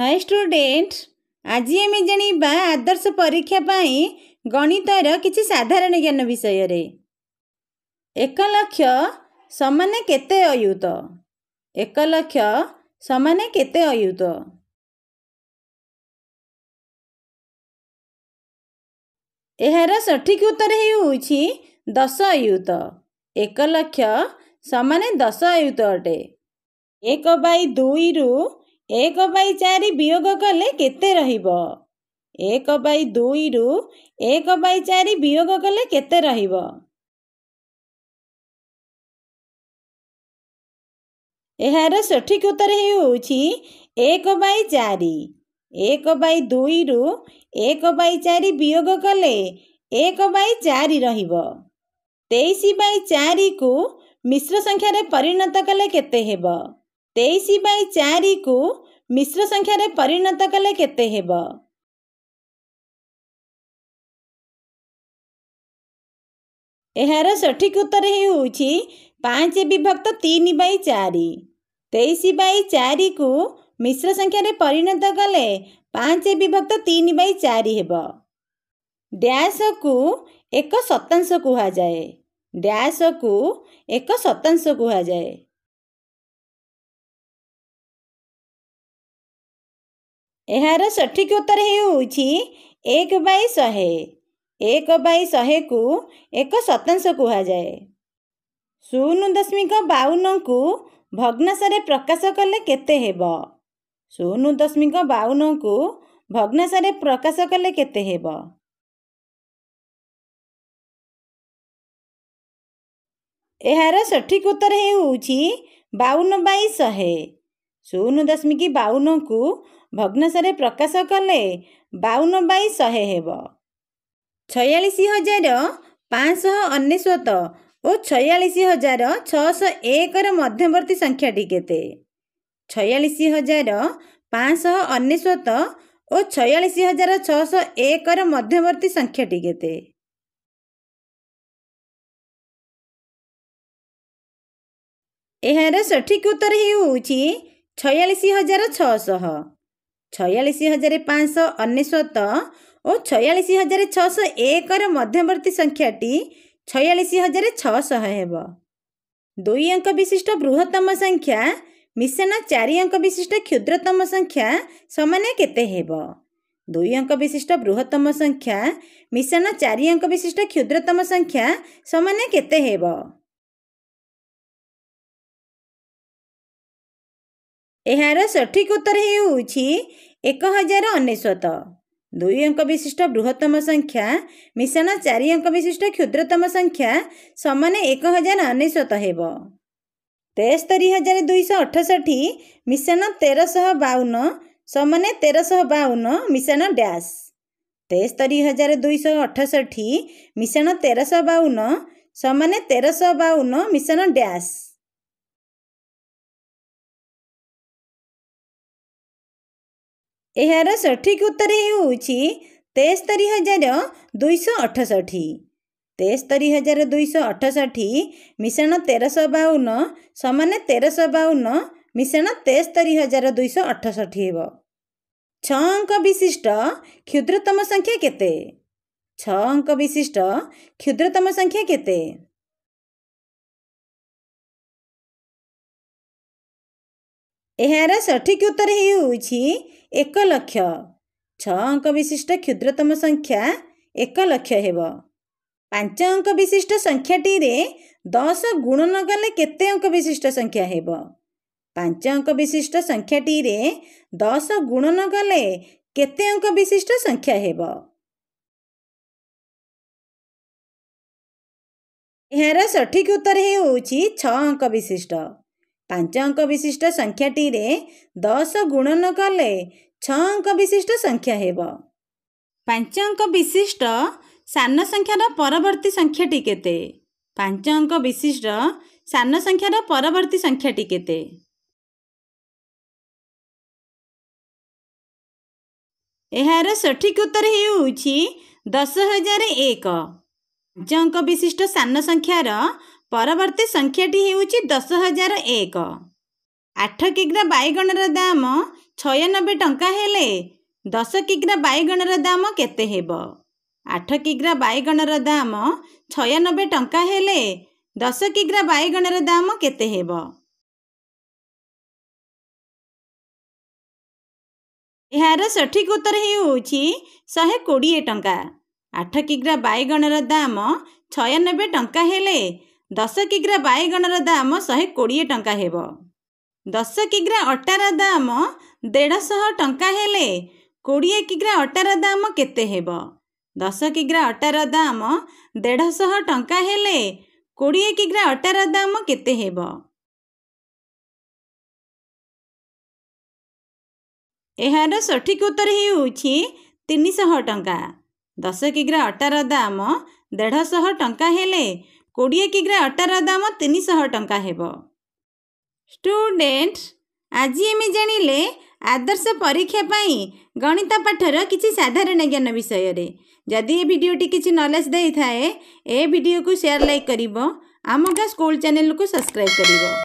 high student ଆଜି ଆମେ ଜାଣିବା ଆଦର୍ଶ ପରୀକ୍ଷା ପାଇଁ ଗଣିତର କିଛି ସାଧାରଣ ଜ୍ଞାନ ବିଷୟରେ ଏକ ଲକ୍ଷ ସମାନେ କେତେ ଅୟୁତ ଏକ ଲକ୍ଷ ସମାନେ କେତେ ଅୟୁତ ଏହାର ସଠିକ ଉତ୍ତର ହେଉଛି ଦଶ ଅୟୁତ ଏକ ଲକ୍ଷ ସମାନେ ଦଶ ଅୟୁତ ଅଟେ ଏକ ବାଇ ଦୁଇରୁ ଏକ ବାଇ ଚାରି ବିୟୋଗ କଲେ କେତେ ରହିବ ଏକ ବାଇ ଦୁଇରୁ ଏକ ବାଇ ଚାରି ବିୟୋଗ କଲେ କେତେ ରହିବ ଏହାର ସଠିକ ଉତ୍ତର ହେଉଛି ଏକ ବାଇ ଚାରି ଏକ ବାଇ ଦୁଇରୁ ଏକ ବାଇ ଚାରି ବିୟୋଗ କଲେ ଏକ ବାଇ ଚାରି ରହିବ ତେଇଶ ବାଇ ଚାରିକୁ ମିଶ୍ର ସଂଖ୍ୟାରେ ପରିଣତ କଲେ କେତେ ହେବ ତେଇଶ ବାଇ ଚାରିକୁ ମିଶ୍ର ସଂଖ୍ୟାରେ ପରିଣତ କଲେ କେତେ ହେବ ଏହାର ସଠିକ ଉତ୍ତର ହେଉଛି ପାଞ୍ଚ ବିଭକ୍ତ ତିନି ବାଇ ଚାରି ତେଇଶ ବାଇ ଚାରିକୁ ମିଶ୍ର ସଂଖ୍ୟାରେ ପରିଣତ କଲେ ପାଞ୍ଚ ବିଭକ୍ତ ତିନି ବାଇ ଚାରି ହେବ ଡ୍ୟାସକୁ ଏକ ଶତାଂଶ କୁହାଯାଏ ଡ୍ୟାସକୁ ଏକ ଶତାଂଶ କୁହାଯାଏ ଏହାର ସଠିକ ଉତ୍ତର ହେଉଛି ଏକ ବାଇ ଶହେ ଏକ ବାଇ ଶହେକୁ ଏକ ଶତାଂଶ କୁହାଯାଏ ଶୂନ ଦଶମିକ ବାଉନକୁ ଭଗ୍ନାଶରେ ପ୍ରକାଶ କଲେ କେତେ ହେବ ଶୂନ ଦଶମିକ ବାଉନକୁ ଭଗ୍ନାଶରେ ପ୍ରକାଶ କଲେ କେତେ ହେବ ଏହାର ସଠିକ ଉତ୍ତର ହେଉଛି ବାଉନ ବାଇ ଶହେ ଶୂନ ଦଶମିକ ବାଉନକୁ ଭଗ୍ନସାରେ ପ୍ରକାଶ କଲେ ବାଉନ ବାଇ ଶହେ ହେବ ଛୟାଳିଶ ହଜାର ପାଞ୍ଚଶହ ଅନେଶ୍ୱତ ଓ ଛୟାଳିଶ ହଜାର ଛଅଶହ ଏକର ମଧ୍ୟବର୍ତ୍ତୀ ସଂଖ୍ୟାଟି କେତେ ଛୟାଳିଶ ହଜାର ପାଞ୍ଚଶହ ଅନେଶ୍ୱତ ଓ ଛୟାଳିଶ ହଜାର ଛଅଶହ ଏକର ମଧ୍ୟବର୍ତ୍ତୀ ସଂଖ୍ୟାଟି କେତେ ଏହାର ସଠିକ ଉତ୍ତର ହେଉଛି ଛୟାଳିଶ ହଜାର ଛଅଶହ ଛୟାଳିଶ ହଜାର ପାଞ୍ଚଶହ ଅନେଶ୍ୱତ ଓ ଛୟାଳିଶ ହଜାର ଛଅଶହ ଏକର ମଧ୍ୟବର୍ତ୍ତୀ ସଂଖ୍ୟାଟି ଛୟାଳିଶ ହଜାର ଛଅଶହ ହେବ ଦୁଇ ଅଙ୍କ ବିଶିଷ୍ଟ ବୃହତ୍ତମ ସଂଖ୍ୟା ମିଶନ ଚାରି ଅଙ୍କ ବିଶିଷ୍ଟ କ୍ଷୁଦ୍ରତମ ସଂଖ୍ୟା ସମାନ କେତେ ହେବ ଦୁଇ ଅଙ୍କ ବିଶିଷ୍ଟ ବୃହତ୍ତମ ସଂଖ୍ୟା ମିଶନ ଚାରି ଅଙ୍କ ବିଶିଷ୍ଟ କ୍ଷୁଦ୍ରତମ ସଂଖ୍ୟା ସମାନ କେତେ ହେବ ଏହାର ସଠିକ ଉତ୍ତର ହେଉଛି ଏକ ହଜାର ଅନେଶ୍ୱତ ଦୁଇ ଅଙ୍କ ବିଶିଷ୍ଟ ବୃହତ୍ତମ ସଂଖ୍ୟା ମିଶାଣ ଚାରି ଅଙ୍କ ବିଶିଷ୍ଟ କ୍ଷୁଦ୍ରତମ ସଂଖ୍ୟା ସମାନ ଏକ ହଜାର ଅନେଶ୍ୱତ ହେବ ତେସ୍ତରି ହଜାର ଦୁଇଶହ ଅଠଷଠି ମିଶାଣ ତେରଶହ ବାଉନ ସମାନ ତେରଶହ ବାଉନ ମିଶାଣ ଡ୍ୟାସ୍ ତେସ୍ତରି ହଜାର ଦୁଇଶହ ଅଠଷଠି ମିଶାଣ ତେରଶହ ବାଉନ ସମାନ ତେରଶହ ବାଉନ ମିଶାଣ ଡ୍ୟାସ୍ ଏହାର ସଠିକ୍ ଉତ୍ତର ହେଉଛି ତେସ୍ତରି ହଜାର ଦୁଇଶହ ଅଠଷଠି ତେସ୍ତରି ହଜାର ଦୁଇଶହ ଅଠଷଠି ମିଶାଣ ତେରଶହ ବାଉନ ସମାନ ତେରଶହ ବାଉନ ମିଶାଣ ତେସ୍ତରି ହଜାର ଦୁଇଶହ ଅଠଷଠି ହେବ ଛଅ ଅଙ୍କ ବିଶିଷ୍ଟ କ୍ଷୁଦ୍ରତମ ସଂଖ୍ୟା କେତେ ଛଅ ଅଙ୍କ ବିଶିଷ୍ଟ କ୍ଷୁଦ୍ରତମ ସଂଖ୍ୟା କେତେ ଏହାର ସଠିକ୍ ଉତ୍ତର ହେଉଛି ଏକ ଲକ୍ଷ ଛଅ ଅଙ୍କ ବିଶିଷ୍ଟ କ୍ଷୁଦ୍ରତମ ସଂଖ୍ୟା ଏକ ଲକ୍ଷ ହେବ ପାଞ୍ଚ ଅଙ୍କ ବିଶିଷ୍ଟ ସଂଖ୍ୟାଟିରେ ଦଶ ଗୁଣନ କଲେ କେତେ ଅଙ୍କ ବିଶିଷ୍ଟ ସଂଖ୍ୟା ହେବ ପାଞ୍ଚ ଅଙ୍କ ବିଶିଷ୍ଟ ସଂଖ୍ୟାଟିରେ ଦଶ ଗୁଣନ କଲେ କେତେ ଅଙ୍କ ବିଶିଷ୍ଟ ସଂଖ୍ୟା ହେବ ଏହାର ସଠିକ୍ ଉତ୍ତର ହେଉଛି ଛଅ ଅଙ୍କ ବିଶିଷ୍ଟ ପାଞ୍ଚ ଅଙ୍କ ବିଶିଷ୍ଟ ସଂଖ୍ୟାଟିରେ ଦଶ ଗୁଣନ କଲେ ଛଅ ଅଙ୍କ ବିଶିଷ୍ଟ ସଂଖ୍ୟା ହେବ ପାଞ୍ଚ ଅଙ୍କ ବିଶିଷ୍ଟ ସାନ ସଂଖ୍ୟାର ପରବର୍ତ୍ତୀ ସଂଖ୍ୟାଟି କେତେ ପାଞ୍ଚ ଅଙ୍କ ବିଶିଷ୍ଟ ସାନ ସଂଖ୍ୟାର ପରବର୍ତ୍ତୀ ସଂଖ୍ୟାଟି କେତେ ଏହାର ସଠିକ ଉତ୍ତର ହେଉଛି ଦଶ ହଜାର ଏକ ପାଞ୍ଚ ଅଙ୍କ ବିଶିଷ୍ଟ ସାନ ସଂଖ୍ୟାର ପରବର୍ତ୍ତୀ ସଂଖ୍ୟାଟି ହେଉଛି ଦଶ ହଜାର ଏକ ଆଠ କିଗ୍ରା ବାଇଗଣର ଦାମ ଛୟାନବେ ଟଙ୍କା ହେଲେ ଦଶ କିଗ୍ରା ବାଇଗଣର ଦାମ କେତେ ହେବ ଆଠ କିଗ୍ରା ବାଇଗଣର ଦାମ ଛୟାନବେ ଟଙ୍କା ହେଲେ ଦଶ କିଗ୍ରା ବାଇଗଣର ଦାମ କେତେ ହେବ ଏହାର ସଠିକ ଉତ୍ତର ହେଉଛି ଶହେ କୋଡ଼ିଏ ଟଙ୍କା ଆଠ କିଗ୍ରା ବାଇଗଣର ଦାମ ଛୟାନବେ ଟଙ୍କା ହେଲେ ଦଶ କିଗ୍ରା ବାଇଗଣର ଦାମ ଶହେ କୋଡ଼ିଏ ଟଙ୍କା ହେବ ଦଶ କିଗ୍ରା ଅଟାର ଦାମ ଦେଢ଼ଶହ ଟଙ୍କା ହେଲେ କୋଡ଼ିଏ କିଗ୍ରା ଅଟାର ଦାମ କେତେ ହେବ ଦଶ କିଗ୍ରା ଅଟାର ଦାମ ଦେଢ଼ଶହ ଟଙ୍କା ହେଲେ କୋଡ଼ିଏ କିଗ୍ରା ଅଟାର ଦାମ କେତେ ହେବ ଏହାର ସଠିକ ଉତ୍ତର ହେଉଛି ତିନିଶହ ଟଙ୍କା ଦଶ କିଗ୍ରା ଅଟାର ଦାମ ଦେଢ଼ଶହ ଟଙ୍କା ହେଲେ କୋଡ଼ିଏ କିଗ୍ରା ଅଟାର ଦାମ ତିନିଶହ ଟଙ୍କା ହେବ ଷ୍ଟୁଡେଣ୍ଟ ଆଜି ଆମେ ଜାଣିଲେ ଆଦର୍ଶ ପରୀକ୍ଷା ପାଇଁ ଗଣିତ ପାଠର କିଛି ସାଧାରଣ ଜ୍ଞାନ ବିଷୟରେ ଯଦି ଏ ଭିଡ଼ିଓଟି କିଛି ନଲେଜ୍ ଦେଇଥାଏ ଏ ଭିଡ଼ିଓକୁ ସେୟାର୍ ଲାଇକ୍ କରିବ ଆମ ଗାଁ ସ୍କୁଲ ଚ୍ୟାନେଲ୍କୁ ସବସ୍କ୍ରାଇବ୍ କରିବ